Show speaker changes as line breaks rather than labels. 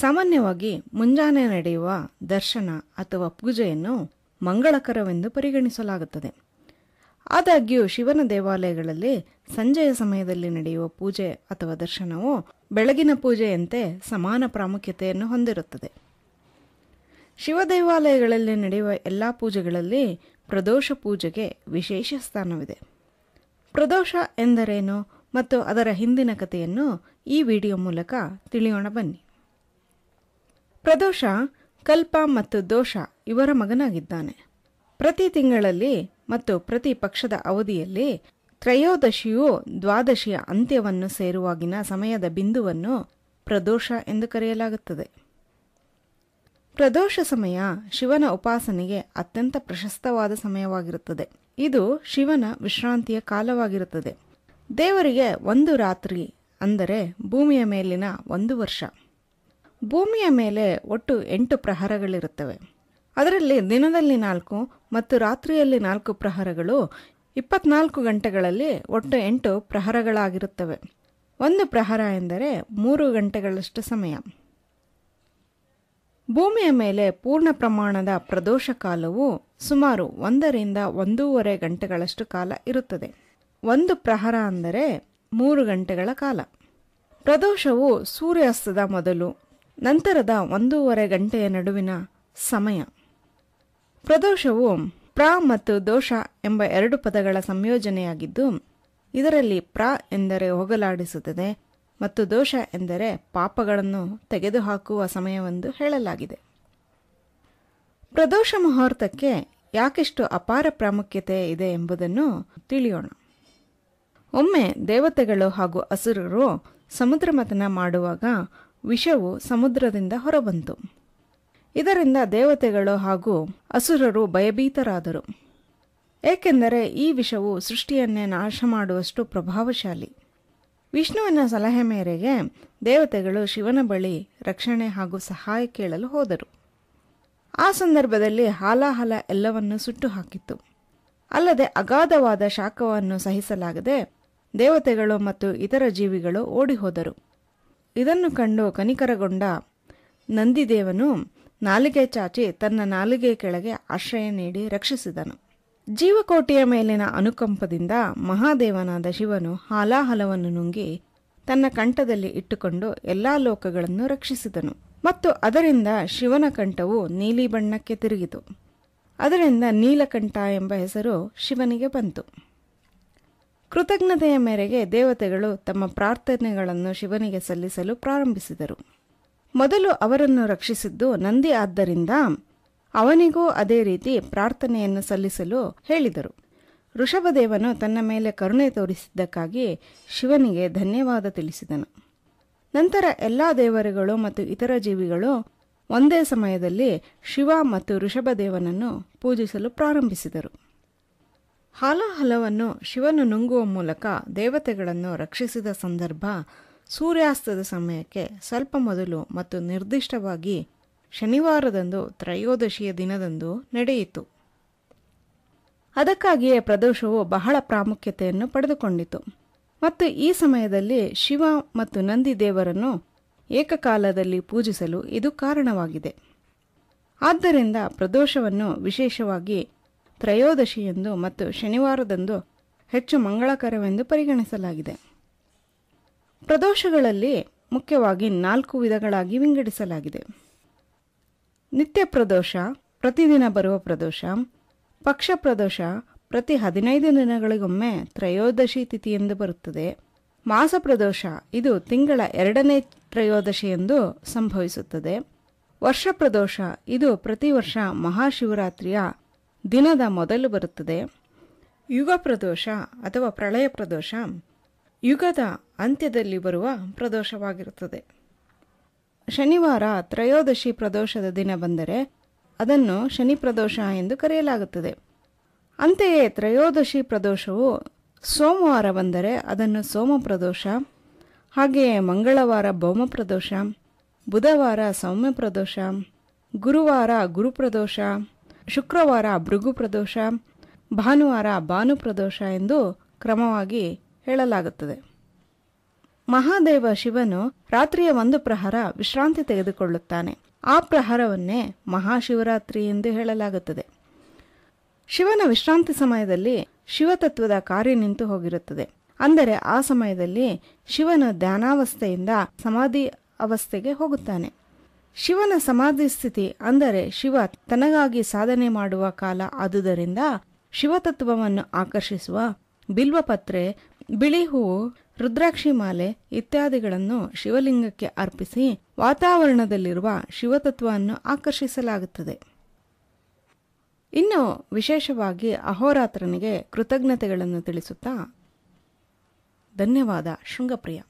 ಸಾಮಾನ್ಯವಾಗಿ ಮುಂಜಾನೆ ನಡೆಯುವ ದರ್ಶನ ಅಥವಾ ಪೂಜೆಯನ್ನು ಮಂಗಳಕರವೆಂದು ಪರಿಗಣಿಸಲಾಗುತ್ತದೆ ಆದಾಗ್ಯೂ ಶಿವನ ದೇವಾಲಯಗಳಲ್ಲಿ ಸಂಜೆಯ ಸಮಯದಲ್ಲಿ ನಡೆಯುವ ಪೂಜೆ ಅಥವಾ ದರ್ಶನವು ಬೆಳಗಿನ ಪೂಜೆಯಂತೆ ಸಮಾನ ಪ್ರಾಮುಖ್ಯತೆಯನ್ನು ಹೊಂದಿರುತ್ತದೆ ಶಿವ ದೇವಾಲಯಗಳಲ್ಲಿ ನಡೆಯುವ ಎಲ್ಲ ಪೂಜೆಗಳಲ್ಲಿ ಪ್ರದೋಷ ಪೂಜೆಗೆ ವಿಶೇಷ ಸ್ಥಾನವಿದೆ ಪ್ರದೋಷ ಎಂದರೇನು ಮತ್ತು ಅದರ ಹಿಂದಿನ ಕಥೆಯನ್ನು ಈ ವಿಡಿಯೋ ಮೂಲಕ ತಿಳಿಯೋಣ ಬನ್ನಿ ಪ್ರದೋಷ ಕಲ್ಪ ಮತ್ತು ದೋಷ ಇವರ ಮಗನಾಗಿದ್ದಾನೆ ಪ್ರತಿ ತಿಂಗಳಲ್ಲಿ ಮತ್ತು ಪ್ರತಿ ಪಕ್ಷದ ಅವಧಿಯಲ್ಲಿ ತ್ರಯೋದಶಿಯು ದ್ವಾದಶಿಯ ಅಂತ್ಯವನ್ನು ಸೇರುವಾಗಿನ ಸಮಯದ ಬಿಂದುವನ್ನು ಪ್ರದೋಷ ಎಂದು ಕರೆಯಲಾಗುತ್ತದೆ ಪ್ರದೋಷ ಸಮಯ ಶಿವನ ಉಪಾಸನೆಗೆ ಅತ್ಯಂತ ಪ್ರಶಸ್ತವಾದ ಸಮಯವಾಗಿರುತ್ತದೆ ಇದು ಶಿವನ ವಿಶ್ರಾಂತಿಯ ಕಾಲವಾಗಿರುತ್ತದೆ ದೇವರಿಗೆ ಒಂದು ರಾತ್ರಿ ಅಂದರೆ ಭೂಮಿಯ ಮೇಲಿನ ಒಂದು ವರ್ಷ ಭೂಮಿಯ ಮೇಲೆ ಒಟ್ಟು ಎಂಟು ಪ್ರಹರಗಳಿರುತ್ತವೆ ಅದರಲ್ಲಿ ದಿನದಲ್ಲಿ ನಾಲ್ಕು ಮತ್ತು ರಾತ್ರಿಯಲ್ಲಿ ನಾಲ್ಕು ಪ್ರಹರಗಳು ಇಪ್ಪತ್ನಾಲ್ಕು ಗಂಟೆಗಳಲ್ಲಿ ಒಟ್ಟು ಎಂಟು ಪ್ರಹರಗಳಾಗಿರುತ್ತವೆ ಒಂದು ಪ್ರಹರ ಎಂದರೆ ಮೂರು ಗಂಟೆಗಳಷ್ಟು ಸಮಯ ಭೂಮಿಯ ಮೇಲೆ ಪೂರ್ಣ ಪ್ರಮಾಣದ ಪ್ರದೋಷ ಕಾಲವು ಸುಮಾರು ಒಂದರಿಂದ ಒಂದೂವರೆ ಗಂಟೆಗಳಷ್ಟು ಕಾಲ ಇರುತ್ತದೆ ಒಂದು ಪ್ರಹರ ಅಂದರೆ ಮೂರು ಗಂಟೆಗಳ ಕಾಲ ಪ್ರದೋಷವು ಸೂರ್ಯಾಸ್ತದ ಮೊದಲು ನಂತರದ ಒಂದೂವರೆ ಗಂಟೆಯ ನಡುವಿನ ಸಮಯ ಪ್ರದೋಷವು ಪ್ರಾ ಮತ್ತು ದೋಷ ಎಂಬ ಎರಡು ಪದಗಳ ಸಂಯೋಜನೆಯಾಗಿದ್ದು ಇದರಲ್ಲಿ ಪ್ರಾ ಎಂದರೆ ಹೋಗಲಾಡಿಸುತ್ತದೆ ಮತ್ತು ದೋಷ ಎಂದರೆ ಪಾಪಗಳನ್ನು ತೆಗೆದುಹಾಕುವ ಸಮಯವೆಂದು ಹೇಳಲಾಗಿದೆ ಪ್ರದೋಷ ಮುಹೂರ್ತಕ್ಕೆ ಯಾಕೆಷ್ಟು ಅಪಾರ ಪ್ರಾಮುಖ್ಯತೆ ಇದೆ ಎಂಬುದನ್ನು ತಿಳಿಯೋಣ ಒಮ್ಮೆ ದೇವತೆಗಳು ಹಾಗೂ ಅಸುರರು ಸಮುದ್ರಮಥನ ಮಾಡುವಾಗ ವಿಷವು ಸಮುದ್ರದಿಂದ ಹೊರಬಂತು ಇದರಿಂದ ದೇವತೆಗಳು ಹಾಗೂ ಅಸುರರು ಭಯಭೀತರಾದರು ಏಕೆಂದರೆ ಈ ವಿಷವು ಸೃಷ್ಟಿಯನ್ನೇ ನಾಶ ಮಾಡುವಷ್ಟು ಪ್ರಭಾವಶಾಲಿ ವಿಷ್ಣುವಿನ ಸಲಹೆ ಮೇರೆಗೆ ದೇವತೆಗಳು ಶಿವನ ಬಳಿ ರಕ್ಷಣೆ ಹಾಗೂ ಸಹಾಯ ಕೇಳಲು ಹೋದರು ಆ ಸಂದರ್ಭದಲ್ಲಿ ಹಾಲಾಹಲ ಎಲ್ಲವನ್ನು ಸುಟ್ಟು ಹಾಕಿತು ಅಲ್ಲದೆ ಅಗಾಧವಾದ ಶಾಖವನ್ನು ಸಹಿಸಲಾಗದೆ ದೇವತೆಗಳು ಮತ್ತು ಇತರ ಜೀವಿಗಳು ಓಡಿಹೋದರು ಇದನ್ನು ಕಂಡು ಕನಿಕರಗೊಂಡ ನಂದಿದೇವನು ನಾಲಿಗೆ ಚಾಚಿ ತನ್ನ ನಾಲಿಗೆ ಕೆಳಗೆ ಆಶ್ರಯ ನೀಡಿ ರಕ್ಷಿಸಿದನು ಜೀವಕೋಟಿಯ ಮೇಲಿನ ಅನುಕಂಪದಿಂದ ಮಹಾದೇವನಾದ ಶಿವನು ಹಾಲಾಹಲವನ್ನು ನುಂಗಿ ತನ್ನ ಕಂಠದಲ್ಲಿ ಇಟ್ಟುಕೊಂಡು ಎಲ್ಲಾ ಲೋಕಗಳನ್ನು ರಕ್ಷಿಸಿದನು ಮತ್ತು ಅದರಿಂದ ಶಿವನ ಕಂಠವು ನೀಲಿ ಬಣ್ಣಕ್ಕೆ ತಿರುಗಿತು ಅದರಿಂದ ನೀಲಕಂಠ ಎಂಬ ಹೆಸರು ಶಿವನಿಗೆ ಬಂತು ಕೃತಜ್ಞತೆಯ ಮೇರೆಗೆ ದೇವತೆಗಳು ತಮ್ಮ ಪ್ರಾರ್ಥನೆಗಳನ್ನು ಶಿವನಿಗೆ ಸಲ್ಲಿಸಲು ಪ್ರಾರಂಭಿಸಿದರು ಮೊದಲು ಅವರನ್ನು ರಕ್ಷಿಸಿದ್ದು ನಂದಿ ಆದ್ದರಿಂದ ಅವನಿಗೂ ಅದೇ ರೀತಿ ಪ್ರಾರ್ಥನೆಯನ್ನು ಸಲ್ಲಿಸಲು ಹೇಳಿದರು ಋಷಭದೇವನು ತನ್ನ ಮೇಲೆ ಕರುಣೆ ತೋರಿಸಿದ್ದಕ್ಕಾಗಿ ಶಿವನಿಗೆ ಧನ್ಯವಾದ ತಿಳಿಸಿದನು ನಂತರ ಎಲ್ಲ ದೇವರುಗಳು ಮತ್ತು ಇತರ ಜೀವಿಗಳು ಒಂದೇ ಸಮಯದಲ್ಲಿ ಶಿವ ಮತ್ತು ಋಷಭದೇವನನ್ನು ಪೂಜಿಸಲು ಪ್ರಾರಂಭಿಸಿದರು ಹಾಲಹಲವನ್ನು ಶಿವನು ನುಂಗುವ ಮೂಲಕ ದೇವತೆಗಳನ್ನು ರಕ್ಷಿಸಿದ ಸಂದರ್ಭ ಸೂರ್ಯಾಸ್ತದ ಸಮಯಕ್ಕೆ ಸ್ವಲ್ಪ ಮೊದಲು ಮತ್ತು ನಿರ್ದಿಷ್ಟವಾಗಿ ಶನಿವಾರದಂದು ತ್ರಯೋದಶಿಯ ದಿನದಂದು ನಡೆಯಿತು ಅದಕ್ಕಾಗಿಯೇ ಪ್ರದೋಷವು ಬಹಳ ಪ್ರಾಮುಖ್ಯತೆಯನ್ನು ಪಡೆದುಕೊಂಡಿತು ಮತ್ತು ಈ ಸಮಯದಲ್ಲಿ ಶಿವ ಮತ್ತು ನಂದಿ ದೇವರನ್ನು ಏಕಕಾಲದಲ್ಲಿ ಪೂಜಿಸಲು ಇದು ಕಾರಣವಾಗಿದೆ ಆದ್ದರಿಂದ ಪ್ರದೋಷವನ್ನು ವಿಶೇಷವಾಗಿ ತ್ರಯೋದಶಿಯೆಂದು ಮತ್ತು ಶನಿವಾರದಂದು ಹೆಚ್ಚು ಮಂಗಳಕರವೆಂದು ಪರಿಗಣಿಸಲಾಗಿದೆ ಪ್ರದೋಷಗಳಲ್ಲಿ ಮುಖ್ಯವಾಗಿ ನಾಲ್ಕು ವಿಧಗಳಾಗಿ ವಿಂಗಡಿಸಲಾಗಿದೆ ನಿತ್ಯ ಪ್ರದೋಷ ಪ್ರತಿದಿನ ಬರುವ ಪ್ರದೋಷ ಪಕ್ಷ ಪ್ರದೋಷ ಪ್ರತಿ ಹದಿನೈದು ದಿನಗಳಿಗೊಮ್ಮೆ ತ್ರಯೋದಶಿ ತಿಥಿಯೆಂದು ಬರುತ್ತದೆ ಮಾಸ ಪ್ರದೋಷ ಇದು ತಿಂಗಳ ಎರಡನೇ ತ್ರಯೋದಶಿ ಎಂದು ಸಂಭವಿಸುತ್ತದೆ ವರ್ಷ ಪ್ರದೋಷ ಇದು ಪ್ರತಿ ವರ್ಷ ಮಹಾಶಿವರಾತ್ರಿಯ ದಿನದ ಮೊದಲು ಬರುತ್ತದೆ ಯುಗ ಪ್ರದೋಷ ಅಥವಾ ಪ್ರಳಯ ಪ್ರದೋಷ ಯುಗದ ಅಂತ್ಯದಲ್ಲಿ ಬರುವ ಪ್ರದೋಷವಾಗಿರುತ್ತದೆ ಶನಿವಾರ ತ್ರಯೋದಶಿ ಪ್ರದೋಷದ ದಿನ ಬಂದರೆ ಅದನ್ನು ಶನಿ ಪ್ರದೋಷ ಎಂದು ಕರೆಯಲಾಗುತ್ತದೆ ಅಂತೆಯೇ ತ್ರಯೋದಶಿ ಪ್ರದೋಷವು ಸೋಮವಾರ ಬಂದರೆ ಅದನ್ನು ಸೋಮ ಪ್ರದೋಷ ಹಾಗೆಯೇ ಮಂಗಳವಾರ ಭೌಮ ಪ್ರದೋಷ ಬುಧವಾರ ಸೌಮ್ಯ ಪ್ರದೋಷ ಗುರುವಾರ ಗುರುಪ್ರದೋಷ ಶುಕ್ರವಾರ ಭೃಗು ಪ್ರದೋಷ ಭಾನುವಾರ ಭಾನು ಪ್ರದೋಷ ಎಂದು ಕ್ರಮವಾಗಿ ಹೇಳಲಾಗುತ್ತದೆ ಮಹಾದೇವ ಶಿವನು ರಾತ್ರಿಯ ಒಂದು ಪ್ರಹಾರ ವಿಶ್ರಾಂತಿ ತೆಗೆದುಕೊಳ್ಳುತ್ತಾನೆ ಆ ಪ್ರಹಾರವನ್ನೇ ಮಹಾಶಿವರಾತ್ರಿ ಎಂದು ಹೇಳಲಾಗುತ್ತದೆ ಶಿವನ ವಿಶ್ರಾಂತಿ ಸಮಯದಲ್ಲಿ ಶಿವತತ್ವದ ಕಾರ್ಯ ನಿಂತು ಹೋಗಿರುತ್ತದೆ ಅಂದರೆ ಆ ಸಮಯದಲ್ಲಿ ಶಿವನು ಧ್ಯಾನಾವಸ್ಥೆಯಿಂದ ಸಮಾಧಿ ಅವಸ್ಥೆಗೆ ಹೋಗುತ್ತಾನೆ ಶಿವನ ಸಮಾಧಿ ಸ್ಥಿತಿ ಅಂದರೆ ಶಿವ ತನಗಾಗಿ ಸಾಧನೆ ಮಾಡುವ ಕಾಲ ಆದುದರಿಂದ ಶಿವತತ್ವವನ್ನು ಆಕರ್ಷಿಸುವ ಬಿಲ್ವಪತ್ರೆ ಬಿಳಿ ಹೂವು ರುದ್ರಾಕ್ಷಿ ಮಾಲೆ ಇತ್ಯಾದಿಗಳನ್ನು ಶಿವಲಿಂಗಕ್ಕೆ ಅರ್ಪಿಸಿ ವಾತಾವರಣದಲ್ಲಿರುವ ಶಿವತತ್ವವನ್ನು ಆಕರ್ಷಿಸಲಾಗುತ್ತದೆ ಇನ್ನು ವಿಶೇಷವಾಗಿ ಅಹೋರಾತ್ರನಿಗೆ ಕೃತಜ್ಞತೆಗಳನ್ನು ತಿಳಿಸುತ್ತಾ ಧನ್ಯವಾದ ಶೃಂಗಪ್ರಿಯ